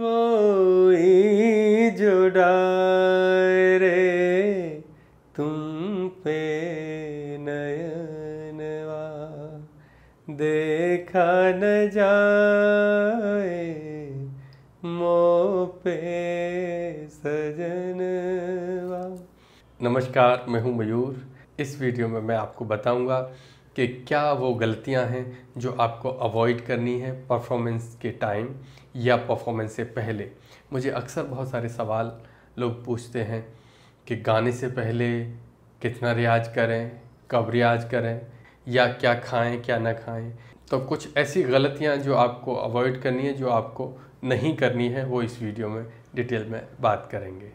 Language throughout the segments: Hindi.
कोई जुड़ा रे तुम पे नयनवा देखा न जाए मो पे सजनवा नमस्कार मैं हूं मयूर इस वीडियो में मैं आपको बताऊंगा कि क्या वो गलतियां हैं जो आपको अवॉइड करनी है परफॉर्मेंस के टाइम या परफॉर्मेंस से पहले मुझे अक्सर बहुत सारे सवाल लोग पूछते हैं कि गाने से पहले कितना रियाज करें कब रियाज करें या क्या खाएं क्या ना खाएं तो कुछ ऐसी गलतियां जो आपको अवॉइड करनी है जो आपको नहीं करनी है वो इस वीडियो में डिटेल में बात करेंगे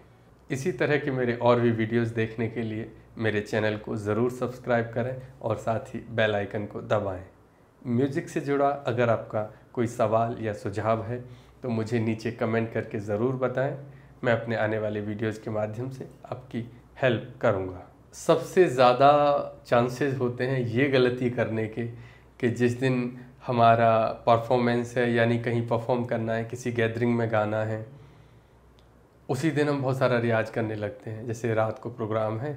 इसी तरह के मेरे और भी वीडियोस देखने के लिए मेरे चैनल को ज़रूर सब्सक्राइब करें और साथ ही बेल आइकन को दबाएं म्यूज़िक से जुड़ा अगर आपका कोई सवाल या सुझाव है तो मुझे नीचे कमेंट करके ज़रूर बताएं मैं अपने आने वाले वीडियोज़ के माध्यम से आपकी हेल्प करूँगा सबसे ज़्यादा चांसेस होते हैं ये गलती करने के कि जिस दिन हमारा परफॉर्मेंस है यानी कहीं परफॉर्म करना है किसी गैदरिंग में गाना है उसी दिन हम बहुत सारा रियाज करने लगते हैं जैसे रात को प्रोग्राम है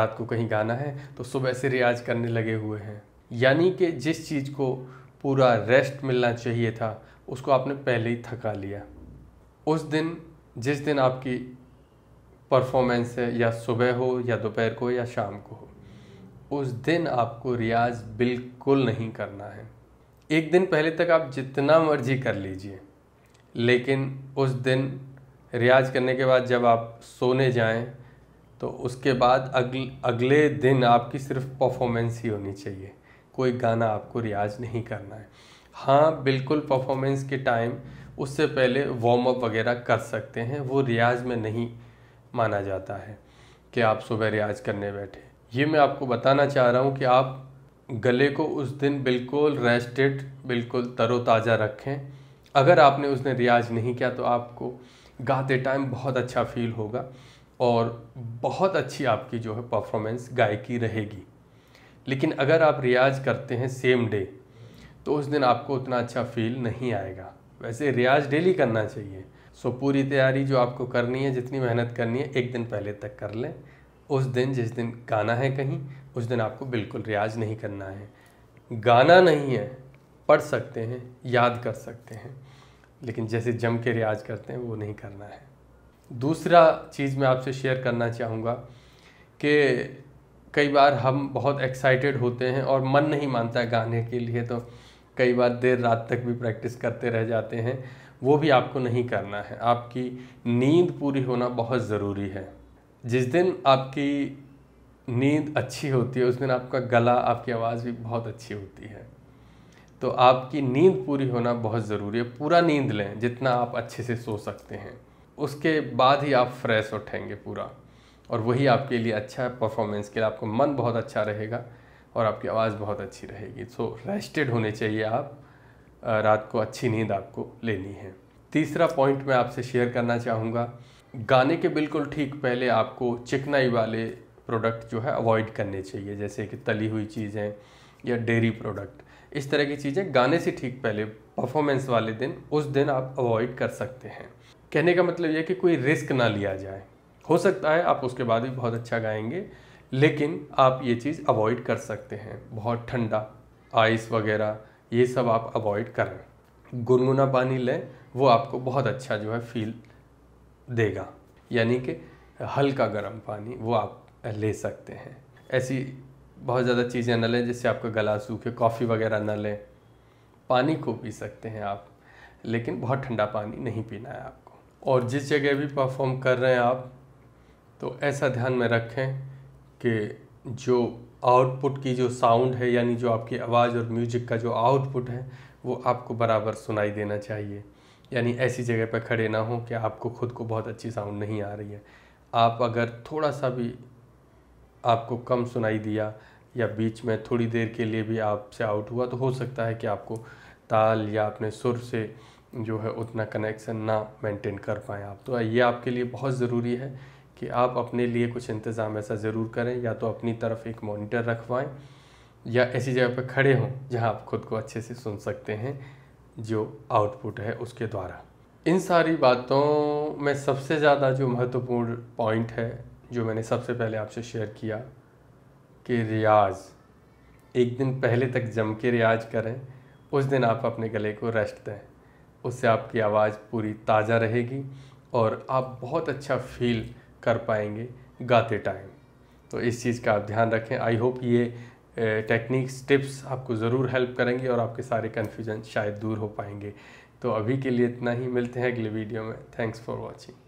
रात को कहीं गाना है तो सुबह से रियाज करने लगे हुए हैं यानी कि जिस चीज़ को पूरा रेस्ट मिलना चाहिए था उसको आपने पहले ही थका लिया उस दिन जिस दिन आपकी परफॉर्मेंस है या सुबह हो या दोपहर को या शाम को हो उस दिन आपको रियाज बिल्कुल नहीं करना है एक दिन पहले तक आप जितना मर्जी कर लीजिए लेकिन उस दिन रियाज करने के बाद जब आप सोने जाएं तो उसके बाद अगले अगले दिन आपकी सिर्फ परफॉर्मेंस ही होनी चाहिए कोई गाना आपको रियाज नहीं करना है हाँ बिल्कुल परफॉर्मेंस के टाइम उससे पहले वार्म अप वगैरह कर सकते हैं वो रियाज में नहीं माना जाता है कि आप सुबह रियाज करने बैठे ये मैं आपको बताना चाह रहा हूँ कि आप गले को उस दिन बिल्कुल रेस्टेड बिल्कुल तरोताज़ा रखें अगर आपने उसने रियाज नहीं किया तो आपको गाते टाइम बहुत अच्छा फील होगा और बहुत अच्छी आपकी जो है परफॉर्मेंस गायकी रहेगी लेकिन अगर आप रियाज करते हैं सेम डे तो उस दिन आपको उतना अच्छा फील नहीं आएगा वैसे रियाज डेली करना चाहिए सो पूरी तैयारी जो आपको करनी है जितनी मेहनत करनी है एक दिन पहले तक कर लें उस दिन जिस दिन गाना है कहीं उस दिन आपको बिल्कुल रियाज नहीं करना है गाना नहीं है पढ़ सकते हैं याद कर सकते हैं लेकिन जैसे जम के रियाज करते हैं वो नहीं करना है दूसरा चीज़ मैं आपसे शेयर करना चाहूँगा कि कई बार हम बहुत एक्साइटेड होते हैं और मन नहीं मानता है गाने के लिए तो कई बार देर रात तक भी प्रैक्टिस करते रह जाते हैं वो भी आपको नहीं करना है आपकी नींद पूरी होना बहुत ज़रूरी है जिस दिन आपकी नींद अच्छी होती है उस दिन आपका गला आपकी आवाज़ भी बहुत अच्छी होती है तो आपकी नींद पूरी होना बहुत ज़रूरी है पूरा नींद लें जितना आप अच्छे से सो सकते हैं उसके बाद ही आप फ्रेश उठेंगे पूरा और वही आपके लिए अच्छा है परफॉर्मेंस के लिए आपको मन बहुत अच्छा रहेगा और आपकी आवाज़ बहुत अच्छी रहेगी सो रेस्टेड होने चाहिए आप रात को अच्छी नींद आपको लेनी है तीसरा पॉइंट मैं आपसे शेयर करना चाहूँगा गाने के बिल्कुल ठीक पहले आपको चिकनाई वाले प्रोडक्ट जो है अवॉइड करने चाहिए जैसे कि तली हुई चीज़ें या डेयरी प्रोडक्ट इस तरह की चीज़ें गाने से ठीक पहले परफॉर्मेंस वाले दिन उस दिन आप अवॉइड कर सकते हैं कहने का मतलब यह कि कोई रिस्क ना लिया जाए हो सकता है आप उसके बाद भी बहुत अच्छा गाएंगे लेकिन आप ये चीज़ अवॉइड कर सकते हैं बहुत ठंडा आइस वगैरह ये सब आप अवॉइड करें गुनगुना पानी लें वो आपको बहुत अच्छा जो है फील देगा यानी कि हल्का गर्म पानी वो आप ले सकते हैं ऐसी बहुत ज़्यादा चीज़ें न लें जिससे आपका गला सूखे कॉफ़ी वगैरह न लें पानी को पी सकते हैं आप लेकिन बहुत ठंडा पानी नहीं पीना है आपको और जिस जगह भी परफॉर्म कर रहे हैं आप तो ऐसा ध्यान में रखें कि जो आउटपुट की जो साउंड है यानी जो आपकी आवाज़ और म्यूजिक का जो आउटपुट है वो आपको बराबर सुनाई देना चाहिए यानी ऐसी जगह पर खड़े ना हो कि आपको खुद को बहुत अच्छी साउंड नहीं आ रही है आप अगर थोड़ा सा भी आपको कम सुनाई दिया या बीच में थोड़ी देर के लिए भी आपसे आउट हुआ तो हो सकता है कि आपको ताल या अपने सुर से जो है उतना कनेक्शन ना मेंटेन कर पाएँ आप तो ये आपके लिए बहुत ज़रूरी है कि आप अपने लिए कुछ इंतज़ाम ऐसा ज़रूर करें या तो अपनी तरफ एक मॉनिटर रखवाएं या ऐसी जगह पर खड़े हों जहां आप खुद को अच्छे से सुन सकते हैं जो आउटपुट है उसके द्वारा इन सारी बातों में सबसे ज़्यादा जो महत्वपूर्ण पॉइंट है जो मैंने सबसे पहले आपसे शेयर किया कि रियाज़ एक दिन पहले तक जम के रियाज करें उस दिन आप अपने गले को रेस्ट दें उससे आपकी आवाज़ पूरी ताज़ा रहेगी और आप बहुत अच्छा फील कर पाएंगे गाते टाइम तो इस चीज़ का आप ध्यान रखें आई होप ये टेक्निक्स टिप्स आपको ज़रूर हेल्प करेंगी और आपके सारे कन्फ्यूजन शायद दूर हो पाएंगे तो अभी के लिए इतना ही मिलते हैं अगले वीडियो में थैंक्स फॉर वॉचिंग